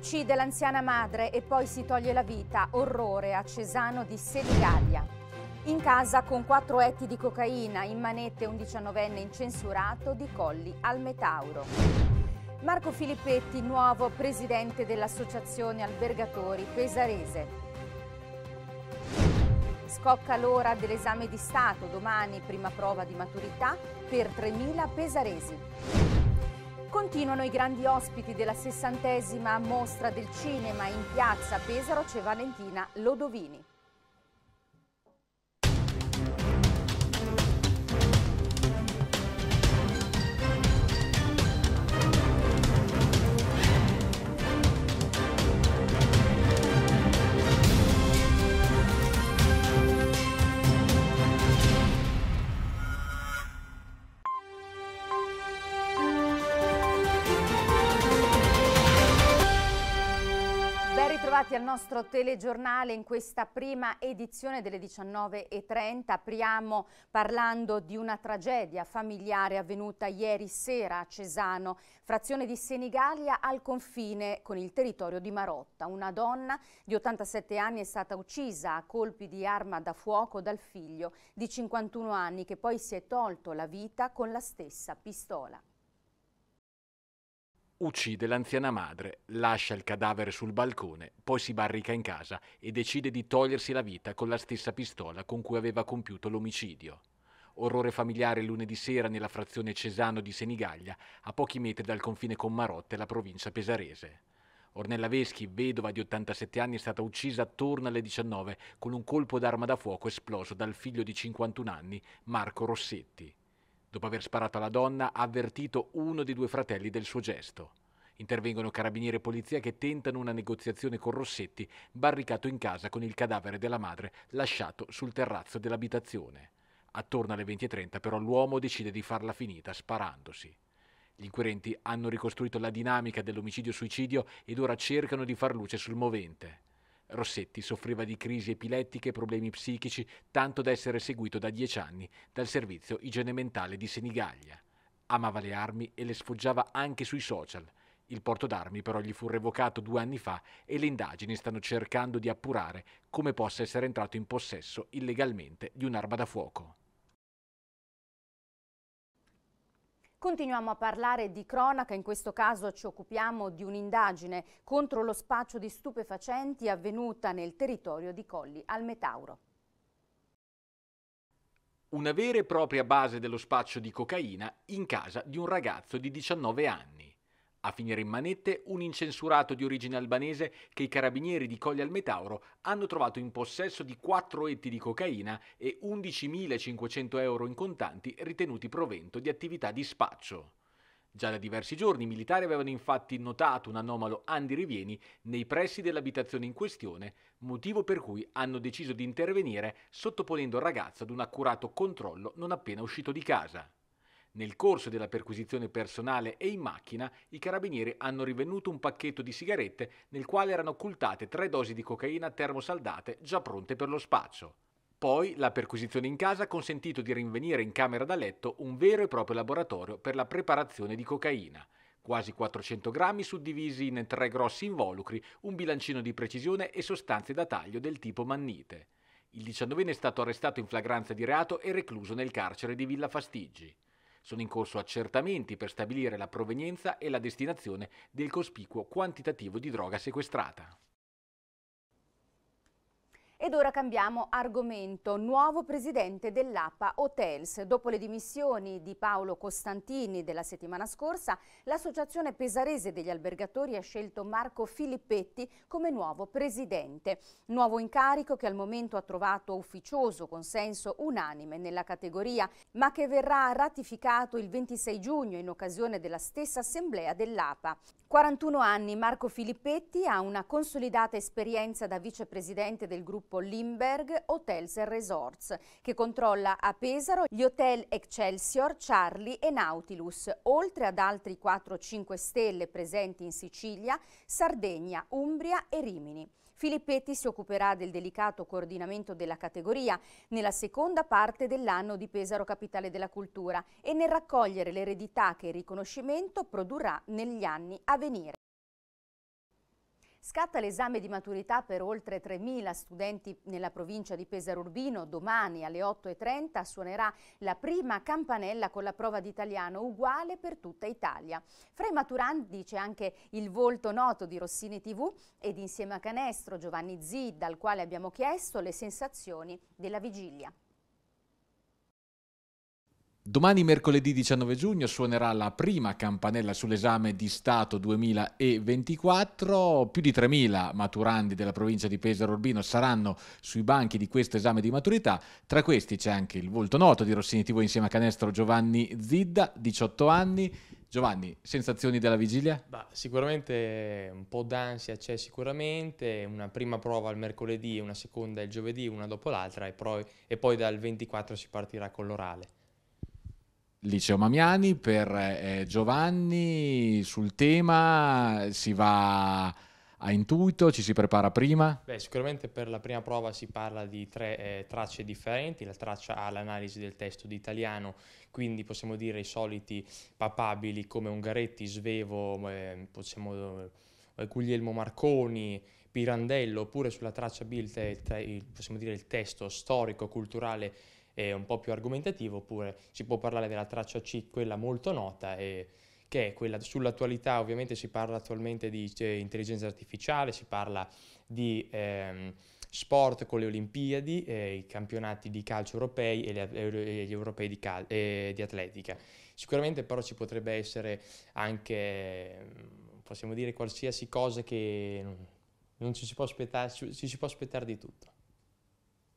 uccide l'anziana madre e poi si toglie la vita, orrore a Cesano di Senigallia. In casa con quattro etti di cocaina, in manette un 19enne incensurato di Colli al Metauro. Marco Filippetti, nuovo presidente dell'Associazione Albergatori Pesarese. Scocca l'ora dell'esame di Stato, domani prima prova di maturità per 3.000 pesaresi. Continuano i grandi ospiti della sessantesima mostra del cinema in piazza Pesaro c'è Valentina Lodovini. al nostro telegiornale in questa prima edizione delle 19.30. Apriamo parlando di una tragedia familiare avvenuta ieri sera a Cesano, frazione di Senigallia al confine con il territorio di Marotta. Una donna di 87 anni è stata uccisa a colpi di arma da fuoco dal figlio di 51 anni che poi si è tolto la vita con la stessa pistola uccide l'anziana madre, lascia il cadavere sul balcone, poi si barrica in casa e decide di togliersi la vita con la stessa pistola con cui aveva compiuto l'omicidio. Orrore familiare lunedì sera nella frazione Cesano di Senigallia, a pochi metri dal confine con Marotte, la provincia pesarese. Ornella Veschi, vedova di 87 anni, è stata uccisa attorno alle 19 con un colpo d'arma da fuoco esploso dal figlio di 51 anni, Marco Rossetti. Dopo aver sparato alla donna, ha avvertito uno dei due fratelli del suo gesto. Intervengono carabinieri e polizia che tentano una negoziazione con Rossetti, barricato in casa con il cadavere della madre lasciato sul terrazzo dell'abitazione. Attorno alle 20.30 però l'uomo decide di farla finita sparandosi. Gli inquirenti hanno ricostruito la dinamica dell'omicidio-suicidio ed ora cercano di far luce sul movente. Rossetti soffriva di crisi epilettiche e problemi psichici, tanto da essere seguito da dieci anni dal servizio igiene mentale di Senigallia. Amava le armi e le sfoggiava anche sui social. Il porto d'armi però gli fu revocato due anni fa e le indagini stanno cercando di appurare come possa essere entrato in possesso illegalmente di un'arma da fuoco. Continuiamo a parlare di cronaca, in questo caso ci occupiamo di un'indagine contro lo spaccio di stupefacenti avvenuta nel territorio di Colli al Metauro. Una vera e propria base dello spaccio di cocaina in casa di un ragazzo di 19 anni. A finire in manette un incensurato di origine albanese che i carabinieri di Colle al Metauro hanno trovato in possesso di 4 etti di cocaina e 11.500 euro in contanti ritenuti provento di attività di spaccio. Già da diversi giorni i militari avevano infatti notato un anomalo Andy Rivieni nei pressi dell'abitazione in questione, motivo per cui hanno deciso di intervenire sottoponendo il ragazzo ad un accurato controllo non appena uscito di casa. Nel corso della perquisizione personale e in macchina, i carabinieri hanno rivenuto un pacchetto di sigarette nel quale erano occultate tre dosi di cocaina termosaldate già pronte per lo spaccio. Poi la perquisizione in casa ha consentito di rinvenire in camera da letto un vero e proprio laboratorio per la preparazione di cocaina. Quasi 400 grammi suddivisi in tre grossi involucri, un bilancino di precisione e sostanze da taglio del tipo mannite. Il 19enne è stato arrestato in flagranza di reato e recluso nel carcere di Villa Fastigi. Sono in corso accertamenti per stabilire la provenienza e la destinazione del cospicuo quantitativo di droga sequestrata. Ed ora cambiamo argomento. Nuovo presidente dell'APA Hotels. Dopo le dimissioni di Paolo Costantini della settimana scorsa, l'associazione pesarese degli albergatori ha scelto Marco Filippetti come nuovo presidente. Nuovo incarico che al momento ha trovato ufficioso consenso unanime nella categoria, ma che verrà ratificato il 26 giugno in occasione della stessa assemblea dell'APA. 41 anni, Marco Filippetti ha una consolidata esperienza da vicepresidente del gruppo Limberg Hotels Resorts, che controlla a Pesaro gli hotel Excelsior, Charlie e Nautilus, oltre ad altri 4-5 stelle presenti in Sicilia, Sardegna, Umbria e Rimini. Filippetti si occuperà del delicato coordinamento della categoria nella seconda parte dell'anno di Pesaro Capitale della Cultura e nel raccogliere l'eredità che il riconoscimento produrrà negli anni a venire. Scatta l'esame di maturità per oltre 3.000 studenti nella provincia di Pesaro Urbino. Domani alle 8.30 suonerà la prima campanella con la prova d'italiano uguale per tutta Italia. Fra i maturandi c'è anche il volto noto di Rossini TV ed insieme a Canestro Giovanni Zid, dal quale abbiamo chiesto le sensazioni della vigilia. Domani mercoledì 19 giugno suonerà la prima campanella sull'esame di Stato 2024, più di 3.000 maturandi della provincia di Pesaro Urbino saranno sui banchi di questo esame di maturità, tra questi c'è anche il volto noto di Rossini TV insieme a Canestro Giovanni Zidda, 18 anni. Giovanni, sensazioni della vigilia? Bah, sicuramente un po' d'ansia c'è sicuramente, una prima prova il mercoledì, una seconda il giovedì, una dopo l'altra e poi, e poi dal 24 si partirà con l'orale. Liceo Mamiani per eh, Giovanni sul tema si va a intuito, ci si prepara prima? Beh, sicuramente per la prima prova si parla di tre eh, tracce differenti, la traccia ha l'analisi del testo di italiano, quindi possiamo dire i soliti papabili come Ungaretti, Svevo, ehm, eh, possiamo, Guglielmo Marconi, Pirandello, oppure sulla traccia B il, te, il, possiamo dire il testo storico, culturale eh, un po' più argomentativo, oppure si può parlare della traccia C, quella molto nota, e, che è quella sull'attualità, ovviamente si parla attualmente di cioè, intelligenza artificiale, si parla di ehm, sport con le Olimpiadi, eh, i campionati di calcio europei e, le, e gli europei di, cal- eh, di atletica. Sicuramente però ci potrebbe essere anche, mm, possiamo dire, qualsiasi cosa che non ci si può aspettare, ci, ci si può aspettare di tutto.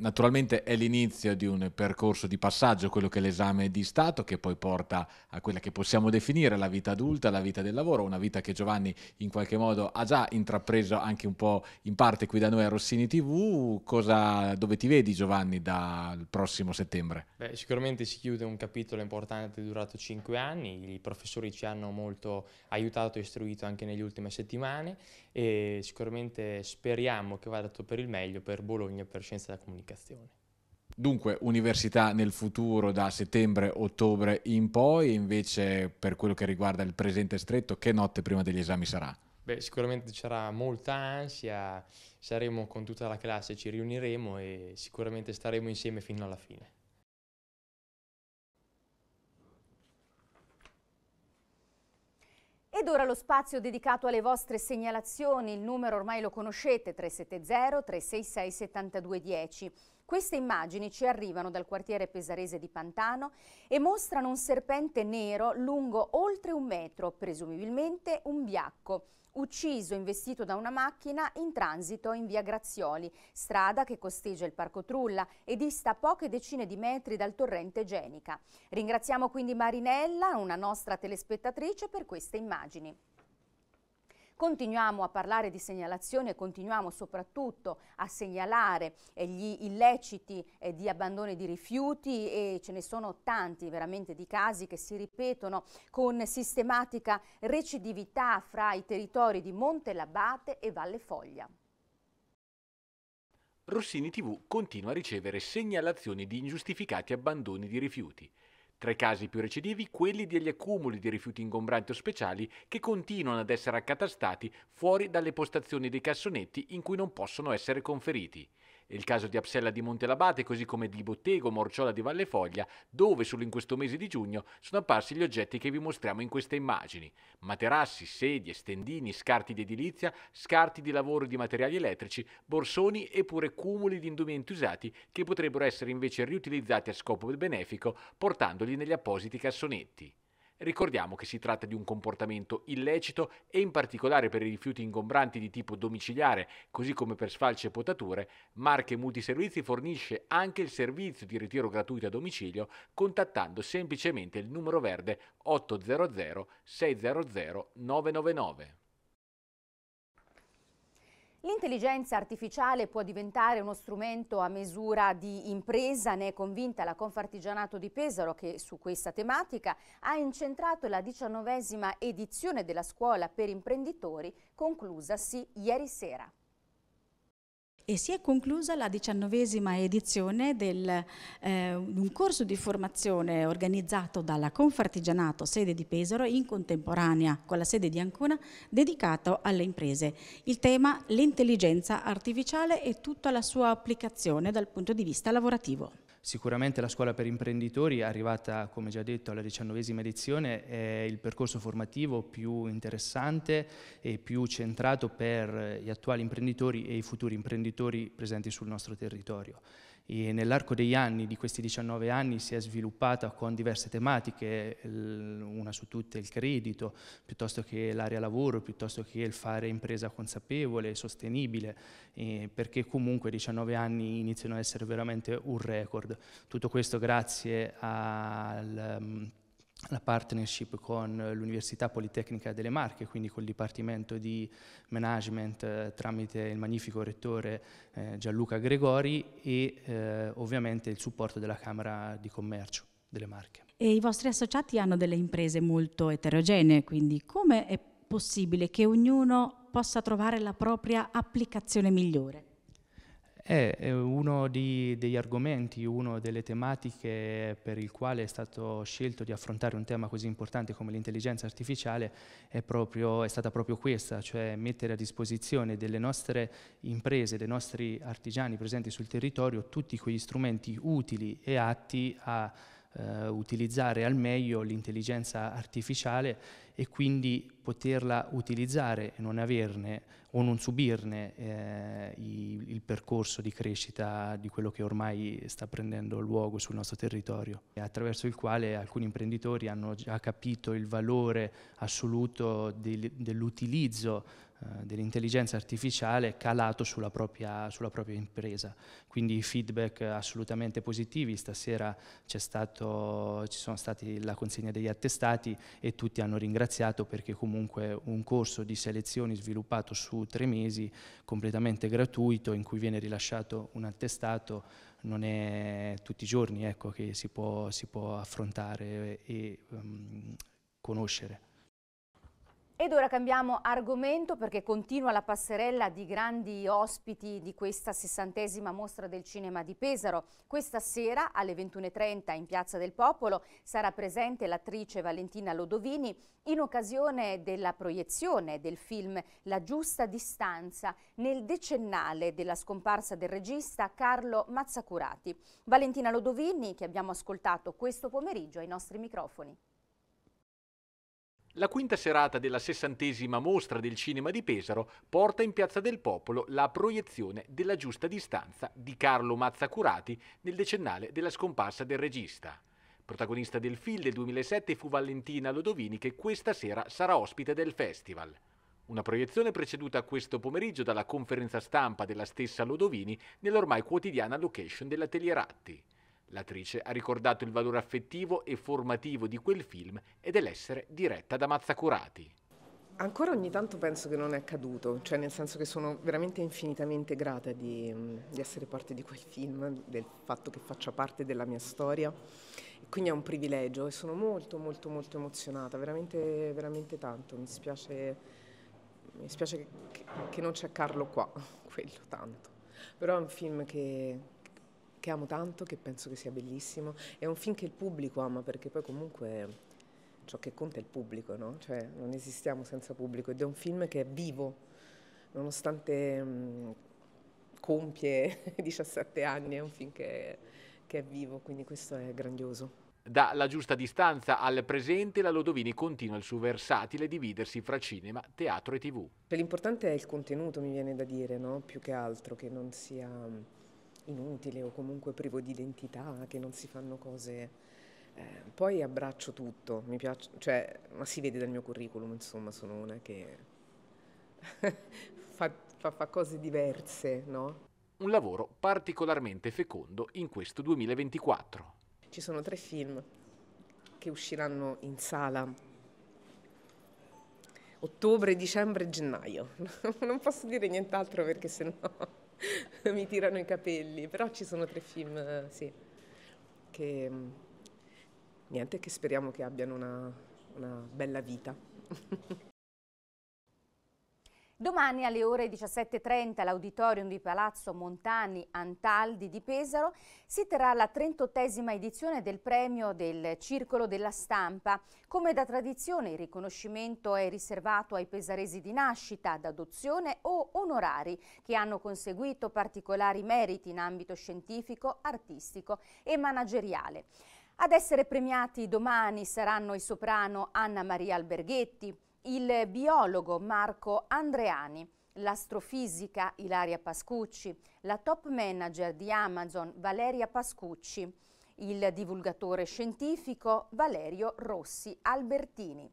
Naturalmente è l'inizio di un percorso di passaggio, quello che è l'esame di Stato, che poi porta a quella che possiamo definire la vita adulta, la vita del lavoro, una vita che Giovanni in qualche modo ha già intrapreso anche un po' in parte qui da noi a Rossini TV. Cosa, dove ti vedi Giovanni dal prossimo settembre? Beh, sicuramente si chiude un capitolo importante durato cinque anni, i professori ci hanno molto aiutato e istruito anche nelle ultime settimane e sicuramente speriamo che vada tutto per il meglio per Bologna per Scienza della Comunicazione. Dunque, università nel futuro da settembre-ottobre in poi, invece per quello che riguarda il presente stretto, che notte prima degli esami sarà? Beh, sicuramente c'era molta ansia, saremo con tutta la classe, ci riuniremo e sicuramente staremo insieme fino alla fine. Ed ora lo spazio dedicato alle vostre segnalazioni, il numero ormai lo conoscete, 370-366-7210. Queste immagini ci arrivano dal quartiere pesarese di Pantano e mostrano un serpente nero lungo oltre un metro, presumibilmente un biacco ucciso investito da una macchina in transito in via Grazioli, strada che costeggia il Parco Trulla e dista poche decine di metri dal torrente Genica. Ringraziamo quindi Marinella, una nostra telespettatrice, per queste immagini. Continuiamo a parlare di segnalazione, continuiamo soprattutto a segnalare eh, gli illeciti eh, di abbandono di rifiuti e ce ne sono tanti veramente di casi che si ripetono con sistematica recidività fra i territori di Monte Labate e Valle Foglia. Rossini TV continua a ricevere segnalazioni di ingiustificati abbandoni di rifiuti tra i casi più recidivi, quelli degli accumuli di rifiuti ingombranti o speciali che continuano ad essere accatastati fuori dalle postazioni dei cassonetti in cui non possono essere conferiti. È il caso di Apsella di Montelabate, così come di Bottego, Morciola di Vallefoglia, dove solo in questo mese di giugno sono apparsi gli oggetti che vi mostriamo in queste immagini. Materassi, sedie, stendini, scarti di edilizia, scarti di lavoro di materiali elettrici, borsoni e pure cumuli di indumenti usati che potrebbero essere invece riutilizzati a scopo benefico portandoli negli appositi cassonetti. Ricordiamo che si tratta di un comportamento illecito e in particolare per i rifiuti ingombranti di tipo domiciliare, così come per sfalci e potature, Marche Multiservizi fornisce anche il servizio di ritiro gratuito a domicilio contattando semplicemente il numero verde 800 600 999. L'intelligenza artificiale può diventare uno strumento a misura di impresa, ne è convinta la Confartigianato di Pesaro che su questa tematica ha incentrato la diciannovesima edizione della scuola per imprenditori conclusasi ieri sera e si è conclusa la diciannovesima edizione eh, di eh, un corso di formazione organizzato dalla Confartigianato sede di Pesaro in contemporanea con la sede di Ancona dedicato alle imprese. Il tema l'intelligenza artificiale e tutta la sua applicazione dal punto di vista lavorativo. Sicuramente la scuola per imprenditori, arrivata come già detto alla diciannovesima edizione, è il percorso formativo più interessante e più centrato per gli attuali imprenditori e i futuri imprenditori presenti sul nostro territorio. E nell'arco degli anni, di questi 19 anni, si è sviluppata con diverse tematiche, una su tutte il credito, piuttosto che l'area lavoro, piuttosto che il fare impresa consapevole, sostenibile, eh, perché comunque 19 anni iniziano ad essere veramente un record. Tutto questo grazie al... Um, la partnership con eh, l'Università Politecnica delle Marche, quindi col Dipartimento di Management eh, tramite il magnifico rettore eh, Gianluca Gregori e eh, ovviamente il supporto della Camera di Commercio delle Marche. E i vostri associati hanno delle imprese molto eterogenee, quindi come è possibile che ognuno possa trovare la propria applicazione migliore? È uno di, degli argomenti, una delle tematiche per il quale è stato scelto di affrontare un tema così importante come l'intelligenza artificiale è, proprio, è, stata proprio questa, cioè mettere a disposizione delle nostre imprese, dei nostri artigiani presenti sul territorio tutti quegli strumenti utili e atti a eh, utilizzare al meglio l'intelligenza artificiale e quindi poterla utilizzare e non averne o non subirne eh, i, il percorso di crescita di quello che ormai sta prendendo luogo sul nostro territorio, attraverso il quale alcuni imprenditori hanno già capito il valore assoluto del, dell'utilizzo eh, dell'intelligenza artificiale calato sulla propria, sulla propria, impresa. Quindi feedback assolutamente positivi, stasera stato, ci sono stati la consegna degli attestati e tutti hanno ringraziato perché comunque un corso di selezioni sviluppato su tre mesi, completamente gratuito, in cui viene rilasciato un attestato, non è tutti i giorni ecco, che si può, si può affrontare e, e um, conoscere. Ed ora cambiamo argomento perché continua la passerella di grandi ospiti di questa sessantesima mostra del cinema di Pesaro. Questa sera alle 21.30 in Piazza del Popolo sarà presente l'attrice Valentina Lodovini in occasione della proiezione del film La giusta distanza nel decennale della scomparsa del regista Carlo Mazzacurati. Valentina Lodovini che abbiamo ascoltato questo pomeriggio ai nostri microfoni. La quinta serata della sessantesima mostra del cinema di Pesaro porta in Piazza del Popolo la proiezione della giusta distanza di Carlo Mazzacurati nel decennale della scomparsa del regista. Protagonista del film del 2007 fu Valentina Lodovini che questa sera sarà ospite del festival. Una proiezione preceduta questo pomeriggio dalla conferenza stampa della stessa Lodovini nell'ormai quotidiana location della Telieratti. L'attrice ha ricordato il valore affettivo e formativo di quel film e dell'essere diretta da Mazzacurati. Ancora ogni tanto penso che non è accaduto, cioè nel senso che sono veramente infinitamente grata di, mm, di essere parte di quel film, del fatto che faccia parte della mia storia. Quindi è un privilegio e sono molto molto molto emozionata, veramente, veramente tanto. Mi spiace, mi spiace che, che non c'è Carlo qua, quello tanto. Però è un film che, che amo tanto, che penso che sia bellissimo. È un film che il pubblico ama perché poi comunque ciò che conta è il pubblico, no? Cioè non esistiamo senza pubblico ed è un film che è vivo, nonostante mh, mm, compie 17 anni, è un film che, che è vivo, quindi questo è grandioso. Dalla giusta distanza al presente, la Lodovini continua il suo versatile dividersi fra cinema, teatro e tv. L'importante è il contenuto, mi viene da dire, no? più che altro, che non sia inutile o comunque privo di identità, che non si fanno cose... Eh, poi abbraccio tutto, mi piace, cioè, ma si vede dal mio curriculum, insomma, sono una che fa, fa, fa cose diverse, no? Un lavoro particolarmente fecondo in questo 2024. Ci sono tre film che usciranno in sala ottobre, dicembre e gennaio. non posso dire nient'altro perché sennò... mi tirano i capelli, però ci sono tre film, eh, sì, che, mm, niente, che speriamo che abbiano una, una bella vita. Domani alle ore 17.30 all'auditorium di Palazzo Montani Antaldi di Pesaro si terrà la 38esima edizione del premio del Circolo della Stampa. Come da tradizione il riconoscimento è riservato ai pesaresi di nascita, d'adozione o onorari che hanno conseguito particolari meriti in ambito scientifico, artistico e manageriale. Ad essere premiati domani saranno il soprano Anna Maria Alberghetti, il biologo Marco Andreani, l'astrofisica Ilaria Pascucci, la top manager di Amazon Valeria Pascucci, il divulgatore scientifico Valerio Rossi Albertini.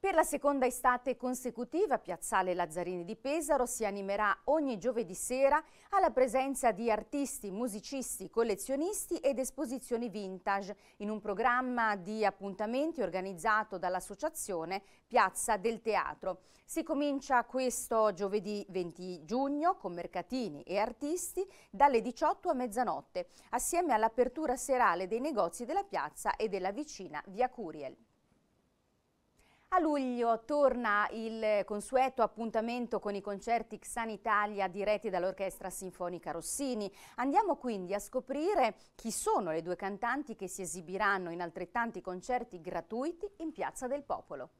Per la seconda estate consecutiva, Piazzale Lazzarini di Pesaro si animerà ogni giovedì sera alla presenza di artisti, musicisti, collezionisti ed esposizioni vintage in un programma di appuntamenti organizzato dall'associazione Piazza del Teatro. Si comincia questo giovedì 20 giugno con mercatini e artisti dalle 18 a mezzanotte, assieme all'apertura serale dei negozi della piazza e della vicina Via Curiel. A luglio torna il consueto appuntamento con i concerti Xan Italia diretti dall'Orchestra Sinfonica Rossini. Andiamo quindi a scoprire chi sono le due cantanti che si esibiranno in altrettanti concerti gratuiti in Piazza del Popolo.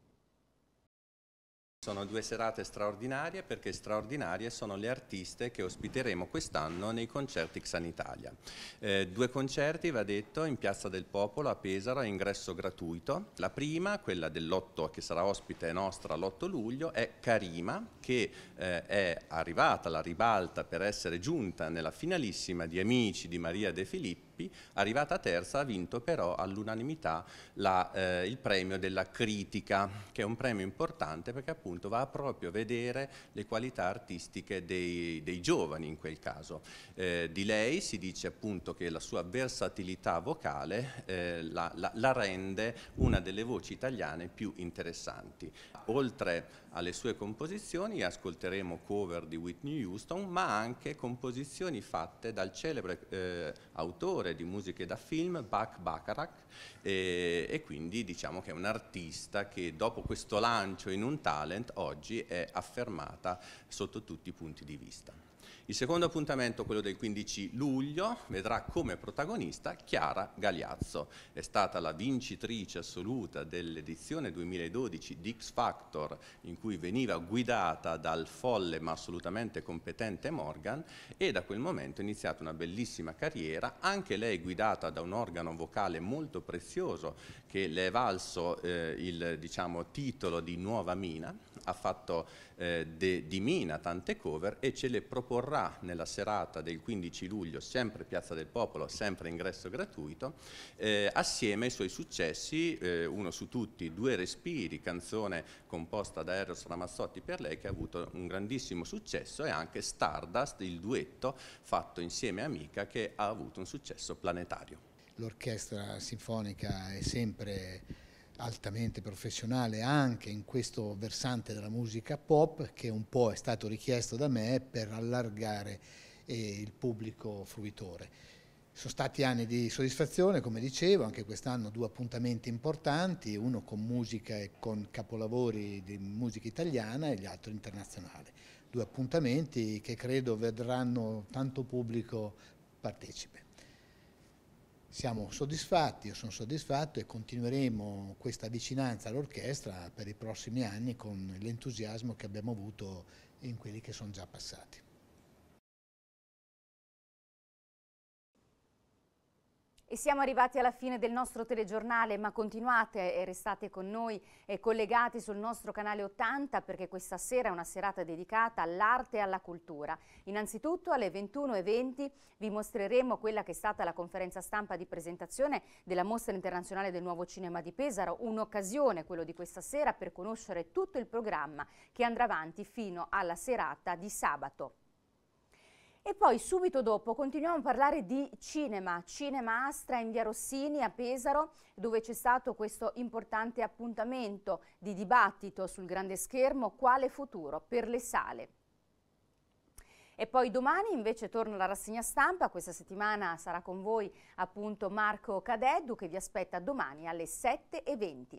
Sono due serate straordinarie perché straordinarie sono le artiste che ospiteremo quest'anno nei concerti Xanitalia. Eh, due concerti, va detto, in Piazza del Popolo a Pesaro a ingresso gratuito. La prima, quella dell'8 che sarà ospite nostra l'8 luglio, è Karima che eh, è arrivata alla ribalta per essere giunta nella finalissima di Amici di Maria De Filippi tempi, arrivata terza ha vinto però all'unanimità eh, il premio della critica, che è un premio importante perché appunto va proprio a vedere le qualità artistiche dei, dei giovani in quel caso. Eh, di lei si dice appunto che la sua versatilità vocale eh, la, la, la rende una delle voci italiane più interessanti. Oltre alle sue composizioni ascolteremo cover di Whitney Houston, ma anche composizioni fatte dal celebre eh, autore di musiche da film, Bach Bacharach, e, e quindi diciamo che è un artista che dopo questo lancio in un talent oggi è affermata sotto tutti i punti di vista. Il secondo appuntamento, quello del 15 luglio, vedrà come protagonista Chiara Gagliazzo. È stata la vincitrice assoluta dell'edizione 2012 di X Factor, in cui veniva guidata dal folle ma assolutamente competente Morgan e da quel momento è iniziata una bellissima carriera, anche lei guidata da un organo vocale molto prezioso che le è valso eh, il diciamo, titolo di Nuova Mina, ha fatto eh, de, di Mina tante cover e ce le proporrà sarà nella serata del 15 luglio, sempre Piazza del Popolo, sempre ingresso gratuito, eh, assieme ai suoi successi, eh, uno su tutti, Due Respiri, canzone composta da Eros Ramazzotti per lei, che ha avuto un grandissimo successo, e anche Stardust, il duetto fatto insieme a Amica, che ha avuto un successo planetario. L'orchestra sinfonica è sempre altamente professionale anche in questo versante della musica pop che un po' è stato richiesto da me per allargare eh, il pubblico fruitore. Sono stati anni di soddisfazione, come dicevo, anche quest'anno due appuntamenti importanti, uno con musica e con capolavori di musica italiana e l'altro internazionale. Due appuntamenti che credo vedranno tanto pubblico partecipe. Siamo soddisfatti, io sono soddisfatto e continueremo questa vicinanza all'orchestra per i prossimi anni con l'entusiasmo che abbiamo avuto in quelli che sono già passati. E siamo arrivati alla fine del nostro telegiornale, ma continuate e restate con noi e collegati sul nostro canale 80 perché questa sera è una serata dedicata all'arte e alla cultura. Innanzitutto alle 21.20 vi mostreremo quella che è stata la conferenza stampa di presentazione della Mostra Internazionale del Nuovo Cinema di Pesaro, un'occasione, quello di questa sera, per conoscere tutto il programma che andrà avanti fino alla serata di sabato. E poi subito dopo continuiamo a parlare di cinema, Cinema Astra in via Rossini a Pesaro, dove c'è stato questo importante appuntamento di dibattito sul grande schermo, quale futuro per le sale. E poi domani invece torno alla rassegna stampa, questa settimana sarà con voi appunto Marco Cadeddu che vi aspetta domani alle 7.20.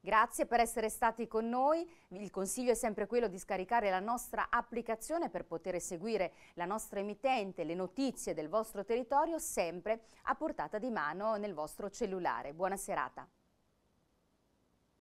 Grazie per essere stati con noi. Il consiglio è sempre quello di scaricare la nostra applicazione per poter seguire la nostra emittente, le notizie del vostro territorio sempre a portata di mano nel vostro cellulare. Buona serata.